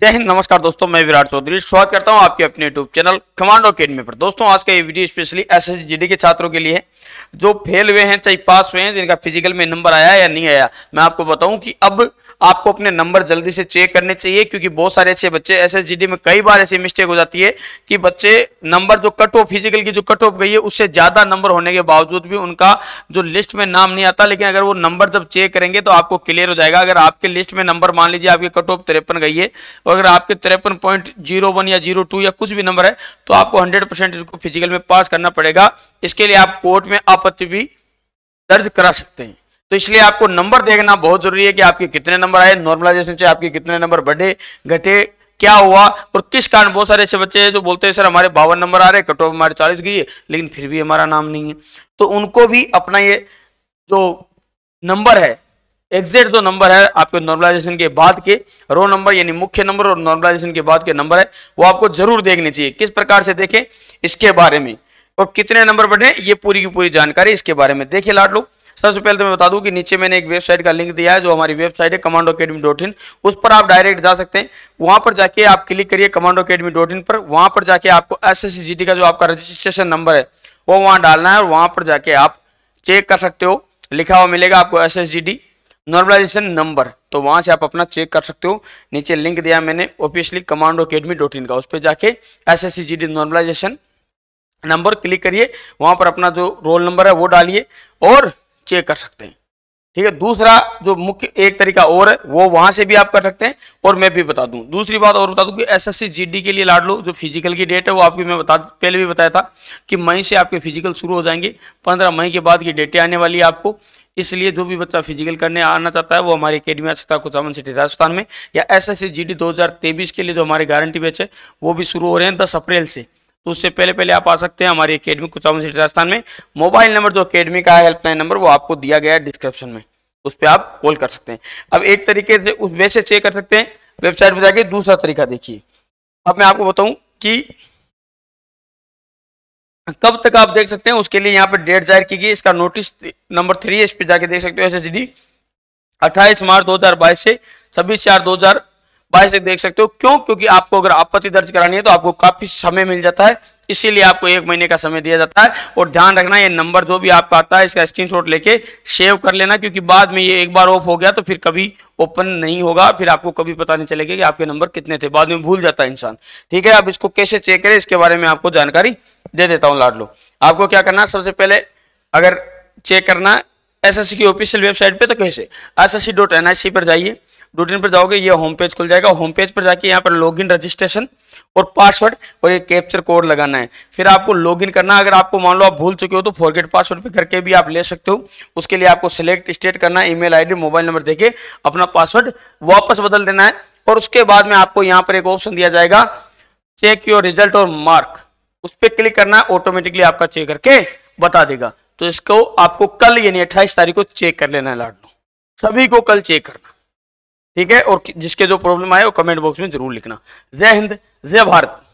जय हिंद नमस्कार दोस्तों मैं विराट चौधरी स्वागत करता हूं आपके अपने यूट्यूब चैनल कमांडो अकेडमी पर दोस्तों आज का ये video specially S S G D के छात्रों के लिए जो फेल हुए हैं चाहे पास हुए हैं जिनका फिजिकल में नंबर आया या नहीं आया मैं आपको बताऊं कि अब आपको अपने नंबर जल्दी से चेक करने चाहिए क्योंकि बहुत सारे अच्छे बच्चे एस में कई बार ऐसी मिस्टेक हो जाती है कि बच्चे नंबर जो कट ऑफ फिजिकल की जो कट ऑफ गई है उससे ज्यादा नंबर होने के बावजूद भी उनका जो लिस्ट में नाम नहीं आता लेकिन अगर वो नंबर जब चेक करेंगे तो आपको क्लियर हो जाएगा अगर आपके लिस्ट में नंबर मान लीजिए आपकी कट ऑफ तिरपन गई है और अगर आपके तिरपन पॉइंट जीरो वन या जीरो टू या कुछ भी नंबर है तो आपको हंड्रेड परसेंट फिजिकल में पास करना पड़ेगा इसके लिए आप कोर्ट में आपत्ति भी दर्ज करा सकते हैं तो इसलिए आपको नंबर देखना बहुत जरूरी है कि आपके कितने नंबर आए नॉर्मलाइजेशन से आपके कितने नंबर बढ़े घटे क्या हुआ और किस कारण बहुत सारे ऐसे बच्चे हैं जो बोलते हैं सर हमारे बावन नंबर आ रहे कट ऑफ हमारे चालीस गई है लेकिन फिर भी हमारा नाम नहीं है तो उनको भी अपना ये जो नंबर है एग्जेक्ट जो नंबर है आपके नॉर्मलाइजेशन के बाद के रो नंबर यानी मुख्य नंबर और नॉर्मलाइजेशन के बाद के नंबर है वो आपको जरूर देखने चाहिए किस प्रकार से देखें इसके बारे में और कितने नंबर बढ़े ये पूरी की पूरी जानकारी इसके बारे में देखिए लाड लो सबसे पहले तो मैं बता दूं कि नीचे मैंने एक वेबसाइट का लिंक दिया है जो हमारी वेबसाइट है कमांडो अकेडमी डॉट इन उस पर आप डायरेक्ट जा सकते हैं वहां पर जाके आप क्लिक करिए कमांडो अकेडमी डॉट इन पर वहां पर जाके आपको एस एस का जो आपका रजिस्ट्रेशन नंबर है वो वहां डालना है और वहां पर जाके आप चेक कर सकते हो लिखा हुआ मिलेगा आपको एस एस नॉर्मलाइजेशन नंबर तो वहां से आप अपना चेक कर सकते हो नीचे लिंक दिया मैंने officially commando academy dot in का उस पर जाके S S normalisation number click करिए वहां पर अपना जो रोल नंबर है वो डालिए और चेक कर सकते हैं ठीक है दूसरा जो मुख्य एक तरीका और है वो वहां से भी आप कर सकते हैं और मैं भी बता दूं दूसरी बात और बता दूं कि एसएससी जीडी के लिए लाड लो जो फिजिकल की डेट है वो आपकी मैं बता पहले भी बताया था कि मई से आपके फिजिकल शुरू हो जाएंगे पंद्रह मई के बाद की डेटें आने वाली है आपको इसलिए जो भी बच्चा फिजिकल करने आना चाहता है वो हमारी अकेडमी आ सकता है कुचामन सिटी राजस्थान में या एस एस के लिए जो हमारे गारंटी बैच है वो भी शुरू हो रहे हैं दस अप्रैल से तो उससे पहले पहले आप आ सकते हैं हमारी अकेडमी कुचावन सिटी राजस्थान में मोबाइल नंबर जो अकेडमी का है हेल्पलाइन नंबर वो आपको दिया गया है डिस्क्रिप्शन में उस पर आप कॉल कर सकते हैं अब एक तरीके से उस वैसे चेक कर सकते हैं वेबसाइट पर जाके दूसरा तरीका देखिए अब मैं आपको बताऊं कि कब तक आप देख सकते हैं उसके लिए यहाँ पर डेट जाहिर की गई इसका नोटिस नंबर थ्री इस पर जाके देख सकते हो एस एच डी अट्ठाईस मार्च 2022 से छब्बीस चार 2022 वाई से देख सकते हो क्यों क्योंकि आपको अगर आपत्ति दर्ज करानी है तो आपको काफी समय मिल जाता है इसीलिए आपको एक महीने का समय दिया जाता है और ध्यान रखना ये नंबर जो भी आपका आता है इसका स्क्रीनशॉट लेके सेव कर लेना क्योंकि बाद में ये एक बार ऑफ हो गया तो फिर कभी ओपन नहीं होगा फिर आपको कभी पता नहीं चलेगा कि आपके नंबर कितने थे बाद में भूल जाता है इंसान ठीक है आप इसको कैसे चेक करें इसके बारे में आपको जानकारी दे देता हूँ लाडलो आपको क्या करना सबसे पहले अगर चेक करना एस की ऑफिशियल वेबसाइट पे तो कैसे एस पर जाइए डोटिन पर जाओगे ये होम पेज खुल जाएगा होम पेज पर जाके यहाँ पर लॉगिन रजिस्ट्रेशन और पासवर्ड और ये कैप्चर कोड लगाना है फिर आपको लॉगिन करना अगर आपको मान लो आप भूल चुके हो तो फॉरगेट पासवर्ड पे करके भी आप ले सकते हो उसके लिए आपको सिलेक्ट स्टेट करना है ईमेल आईडी मोबाइल नंबर देके अपना पासवर्ड वापस बदल देना है और उसके बाद में आपको यहाँ पर एक ऑप्शन दिया जाएगा चेक योर रिजल्ट और मार्क उस पर क्लिक करना है ऑटोमेटिकली आपका चेक करके बता देगा तो इसको आपको कल यानी अट्ठाईस तारीख को चेक कर लेना है लो सभी को कल चेक करना ठीक है और जिसके जो प्रॉब्लम आए वो कमेंट बॉक्स में जरूर लिखना जय हिंद जय भारत